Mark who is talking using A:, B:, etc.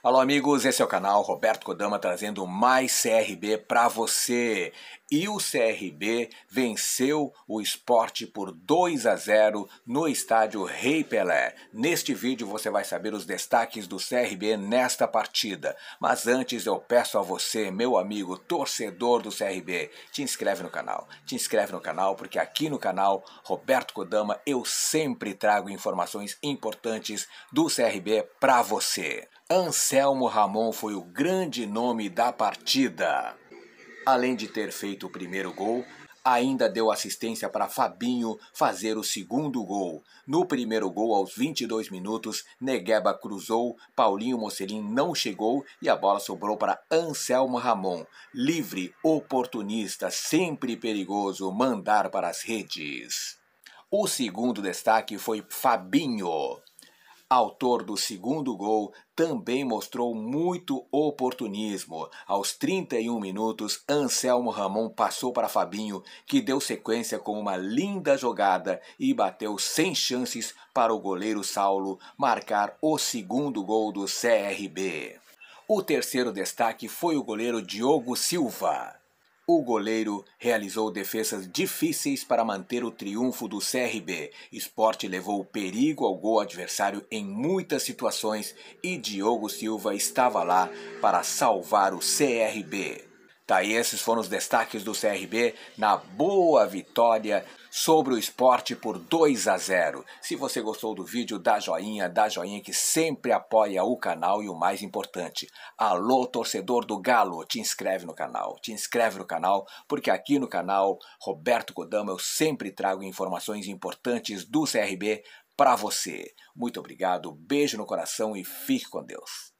A: Alô amigos, esse é o canal Roberto Kodama trazendo mais CRB para você. E o CRB venceu o esporte por 2 a 0 no estádio Rei Pelé. Neste vídeo você vai saber os destaques do CRB nesta partida. Mas antes eu peço a você, meu amigo torcedor do CRB, te inscreve no canal. Te inscreve no canal porque aqui no canal Roberto Kodama eu sempre trago informações importantes do CRB para você. Anselmo Ramon foi o grande nome da partida. Além de ter feito o primeiro gol, ainda deu assistência para Fabinho fazer o segundo gol. No primeiro gol, aos 22 minutos, Negueba cruzou, Paulinho Mocelin não chegou e a bola sobrou para Anselmo Ramon. Livre, oportunista, sempre perigoso, mandar para as redes. O segundo destaque foi Fabinho autor do segundo gol, também mostrou muito oportunismo. Aos 31 minutos, Anselmo Ramon passou para Fabinho, que deu sequência com uma linda jogada e bateu sem chances para o goleiro Saulo marcar o segundo gol do CRB. O terceiro destaque foi o goleiro Diogo Silva. O goleiro realizou defesas difíceis para manter o triunfo do CRB. Esporte levou perigo ao gol adversário em muitas situações e Diogo Silva estava lá para salvar o CRB. Tá aí, esses foram os destaques do CRB na boa vitória sobre o esporte por 2 a 0. Se você gostou do vídeo, dá joinha, dá joinha que sempre apoia o canal e o mais importante. Alô, torcedor do Galo, te inscreve no canal, te inscreve no canal, porque aqui no canal Roberto Godama eu sempre trago informações importantes do CRB para você. Muito obrigado, beijo no coração e fique com Deus.